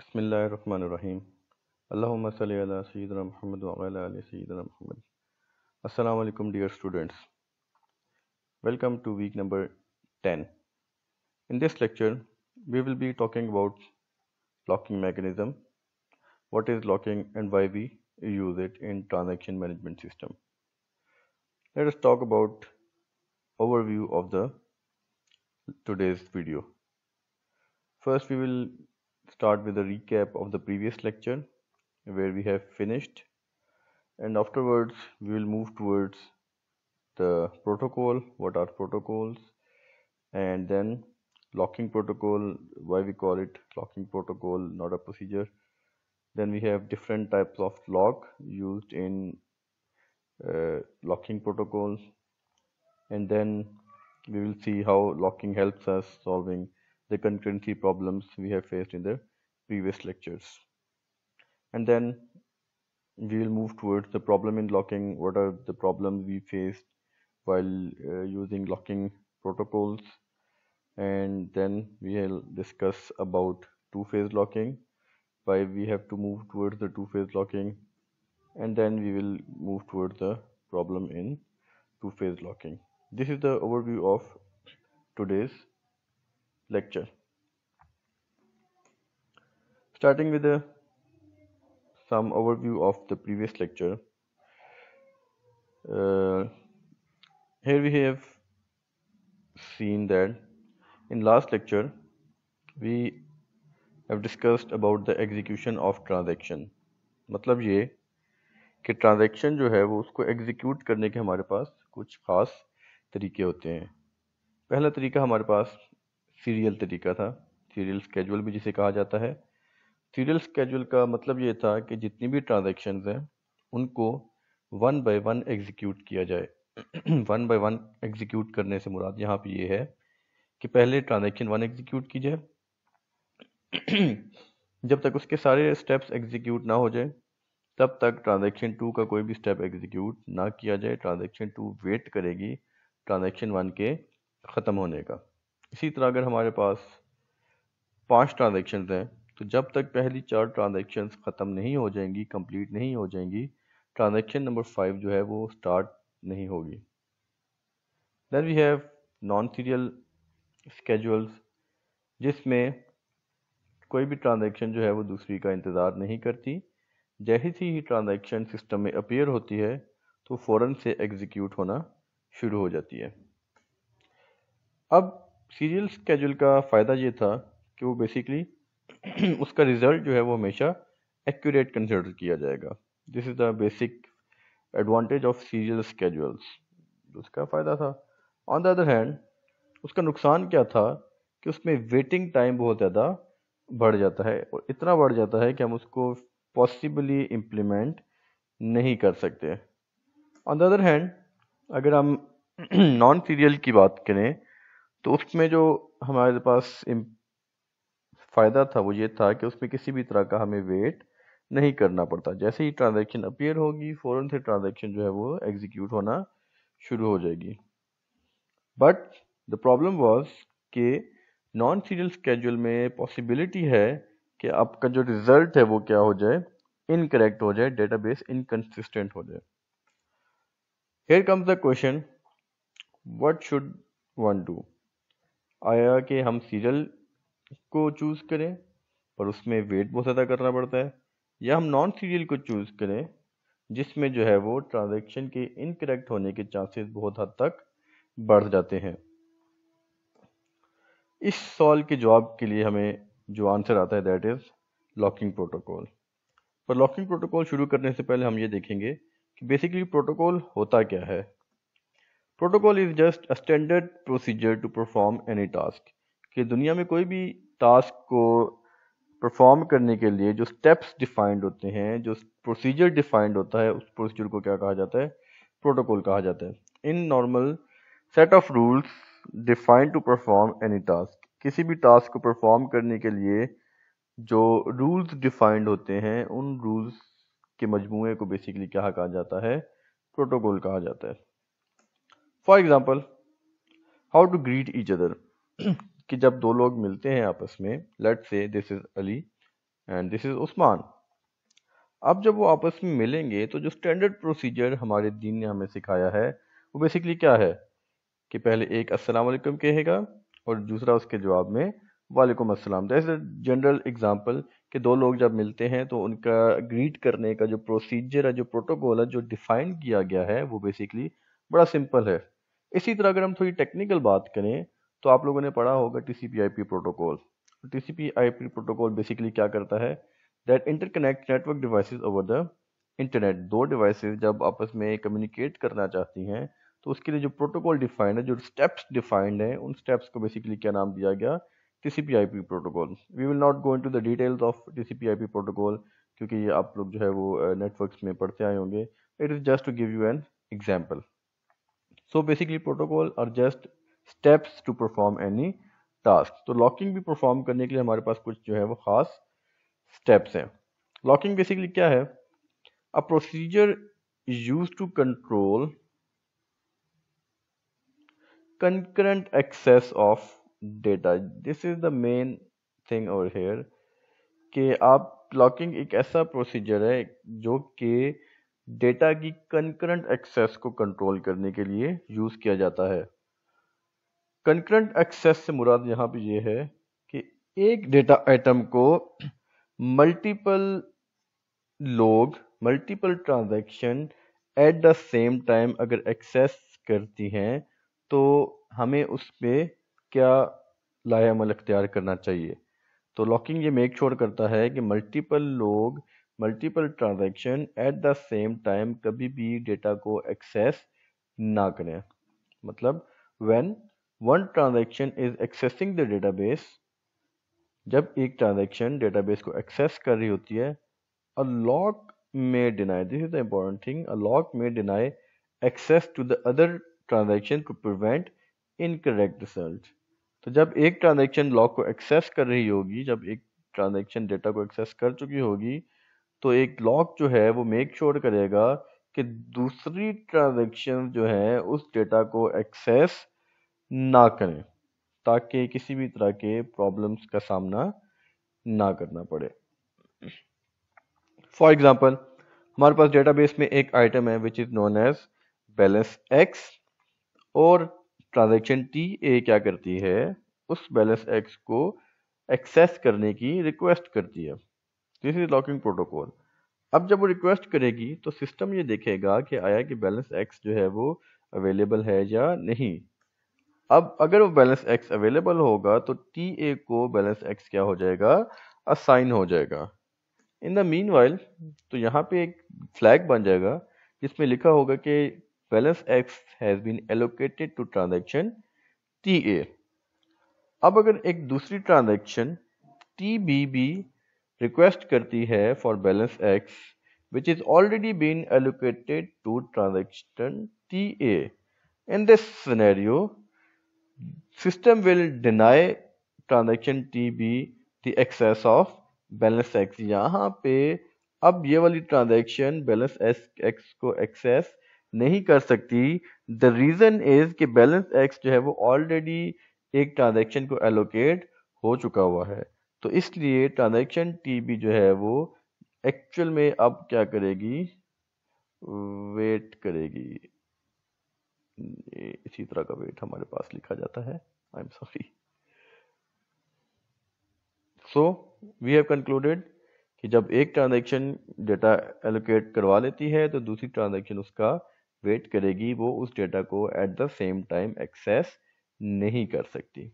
بسم الله الرحمن الرحيم اللهم صل على سيدنا محمد وعلى آل سيدنا محمد Assalamu dear students welcome to week number 10 in this lecture we will be talking about locking mechanism what is locking and why we use it in transaction management system let us talk about overview of the today's video first we will start with a recap of the previous lecture where we have finished and afterwards we will move towards the protocol what are protocols and then locking protocol why we call it locking protocol not a procedure then we have different types of lock used in uh, locking protocols and then we will see how locking helps us solving the concurrency problems we have faced in the previous lectures and then we will move towards the problem in locking what are the problems we faced while uh, using locking protocols and then we'll discuss about two-phase locking why we have to move towards the two-phase locking and then we will move towards the problem in two-phase locking this is the overview of today's lecture. Starting with a, some overview of the previous lecture. Uh, here we have seen that in last lecture we have discussed about the execution of transaction मतलब ये कि transaction जो है वो उसको execute करने के हमारे पास कुछ ख़ास तरीके होते हैं पहला तरीका हमारे पास सीरियल तरीका था सीरियल स्केजुअल भी जिसे कहा जाता है सीरियल स्केजुअल का मतलब ये था कि जितनी भी ट्रांजेक्शन हैं उनको वन बाय वन एग्जीक्यूट किया जाए वन बाय वन एग्जीक्यूट करने से मुराद यहाँ पे ये है कि पहले ट्रांजेक्शन वन एग्जीक्यूट की जाए जब तक उसके सारे स्टेप्स एग्जीक्यूट ना हो जाए तब तक ट्रांजेक्शन टू का कोई भी स्टेप एग्जीक्यूट ना किया जाए ट्रांजेक्शन टू वेट करेगी ट्रांजेक्शन वन के ख़त्म होने का इसी तरह अगर हमारे पास पांच ट्रांजेक्शन हैं तो जब तक पहली चार ट्रांजेक्शन ख़त्म नहीं हो जाएंगी कंप्लीट नहीं हो जाएंगी ट्रांजेक्शन नंबर फाइव जो है वो स्टार्ट नहीं होगी then we have non serial schedules जिसमें कोई भी ट्रांजेक्शन जो है वो दूसरी का इंतज़ार नहीं करती जैसी ही ट्रांजेक्शन सिस्टम में अपेयर होती है तो फ़ौर से एग्जीक्यूट होना शुरू हो जाती है अब सीरियल स्केजूल का फ़ायदा ये था कि वो बेसिकली उसका रिज़ल्ट जो है वो हमेशा एक्यूरेट कंसिडर किया जाएगा this is the basic advantage of serial schedules उसका फ़ायदा था ऑन द अदर हैंड उसका नुकसान क्या था कि उसमें वेटिंग टाइम बहुत ज़्यादा बढ़ जाता है और इतना बढ़ जाता है कि हम उसको पॉसिबली इम्प्लीमेंट नहीं कर सकते ऑन द अदर हैंड अगर हम नॉन सीरियल की बात करें तो उसमें जो हमारे पास फ़ायदा था वो ये था कि उसमें किसी भी तरह का हमें वेट नहीं करना पड़ता जैसे ही ट्रांजेक्शन अपीयर होगी फ़ौर से ट्रांजेक्शन जो है वो एग्जीक्यूट होना शुरू हो जाएगी बट द प्रॉब्लम वॉज के नॉन सीरियल स्केड्यूल में पॉसिबिलिटी है कि आपका जो रिज़ल्ट है वो क्या हो जाए इनकरेक्ट हो जाए डेटाबेस इनकन्सिस्टेंट हो जाए here comes the question what should one do आया कि हम सीरियल को चूज़ करें पर उसमें वेट बहुत ज़्यादा करना पड़ता है या हम नॉन सीरियल को चूज़ करें जिसमें जो है वो ट्रांजेक्शन के इनकरेक्ट होने के चांसेस बहुत हद तक बढ़ जाते हैं इस सॉल्व के जवाब के लिए हमें जो आंसर आता है दैट इज़ लॉकिंग प्रोटोकॉल पर लॉकिंग प्रोटोकॉल शुरू करने से पहले हम ये देखेंगे कि बेसिकली प्रोटोकॉल होता क्या है protocol is just a standard procedure to perform any task कि दुनिया में कोई भी टास्क को परफॉर्म करने के लिए जो स्टेप्स डिफाइंड होते हैं जो प्रोसीजर डिफाइंड होता है उस प्रोसीजर को क्या कहा जाता है प्रोटोकॉल कहा जाता है in normal set of rules defined to perform any task किसी भी टास्क को परफॉर्म करने के लिए जो रूल्स डिफाइंड होते हैं उन रूल्स के मजमू को बेसिकली क्या कहा जाता है प्रोटोकॉल कहा जाता है for example how to greet each other कि जब दो लोग मिलते हैं आपस में let say this is Ali and this is Usman अब जब वो आपस में मिलेंगे तो जो स्टैंडर्ड प्रोसीजर हमारे दीन ने हमें सिखाया है वो बेसिकली क्या है कि पहले एक अस्सलाम वालेकुम कहेगा और दूसरा उसके जवाब में वालेकुम अस्सलाम दैट इज़ जनरल एग्जांपल कि दो लोग जब मिलते हैं तो उनका ग्रीट करने का जो प्रोसीजर है जो प्रोटोकॉल है जो डिफाइन किया गया है वो बेसिकली बड़ा सिंपल है इसी तरह अगर हम थोड़ी टेक्निकल बात करें तो आप लोगों ने पढ़ा होगा T C P I P protocol T C P I P protocol basically क्या करता है that interconnect network devices over the internet दो डिवाइसेस जब आपस में कम्युनिकेट करना चाहती हैं तो उसके लिए जो प्रोटोकॉल डिफाइंड है जो स्टेप्स डिफाइंड हैं उन स्टेप्स को बेसिकली क्या नाम दिया गया T C P I P protocol we will not go into the details of T C P I P protocol क्योंकि ये आप लोग जो है वो नेटवर्क में पढ़ते आए होंगे it is just to give you an example so basically protocols are just steps to perform any task तो लॉकिंग भी परफॉर्म करने के लिए हमारे पास कुछ जो है वो खास स्टेप्स हैं लॉकिंग बेसिकली क्या है a procedure use to control concurrent access of data this is the main thing over here कि आप लॉकिंग एक ऐसा प्रोसीजर है जो कि डेटा की कंकरेंट एक्सेस को कंट्रोल करने के लिए यूज़ किया जाता है कंकरेंट एक्सेस से मुराद यहाँ पे यह है कि एक डेटा आइटम को मल्टीपल लोग multiple transaction at the same time अगर एक्सेस करती हैं तो हमें उस पर क्या लाएमल अख्तियार करना चाहिए तो लॉकिंग ये मेक श्योर करता है कि मल्टीपल लोग multiple transaction at the same time कभी भी डेटा को एक्सेस ना करें मतलब when one transaction is accessing the database जब एक ट्रांजेक्शन डेटाबेस को एक्सेस कर रही होती है a lock may deny this is the important thing a lock may deny access to the other transaction to prevent incorrect result तो जब एक ट्रांजेक्शन लॉक को एक्सेस कर रही होगी जब एक ट्रांजेक्शन डेटा को एक्सेस कर चुकी होगी तो एक लॉक जो है वो मेक श्योर sure करेगा कि दूसरी ट्रांजेक्शन जो है उस डेटा को एक्सेस ना करें ताकि किसी भी तरह के प्रॉब्लम्स का सामना ना करना पड़े फॉर एग्जाम्पल हमारे पास डेटाबेस में एक आइटम है which is known as balance X और ट्रांजेक्शन टी ए क्या करती है उस बैलेंस एक्स को एक्सेस करने की रिक्वेस्ट करती है दिस इज लॉकिंग प्रोटोकॉल अब जब वो रिक्वेस्ट करेगी तो सिस्टम ये देखेगा कि आया कि बैलेंस एक्स जो है वो अवेलेबल है या नहीं अब अगर वो बैलेंस एक्स अवेलेबल होगा तो टी ए को बैलेंस एक्स क्या हो जाएगा असाइन हो जाएगा इन द मीन वाइल तो यहाँ पे एक फ्लैग बन जाएगा जिसमें लिखा होगा कि balance X has been allocated to transaction T A अब अगर एक दूसरी transaction T B B request करती है for balance X which is already been allocated to transaction T A in this scenario system will deny transaction T B the access of balance X यहाँ पे अब ये वाली transaction balance S X को एक्सेस नहीं कर सकती द रीजन इज कि बैलेंस एक्स जो है वो ऑलरेडी एक ट्रांजेक्शन को एलोकेट हो चुका हुआ है तो इसलिए ट्रांजेक्शन टी भी जो है वो एक्चुअल में अब क्या करेगी वेट करेगी इसी तरह का वेट हमारे पास लिखा जाता है I am sorry so we have concluded कि जब एक ट्रांजेक्शन डेटा एलोकेट करवा लेती है तो दूसरी ट्रांजेक्शन उसका वेट करेगी वो उस डेटा को at the same time access नहीं कर सकती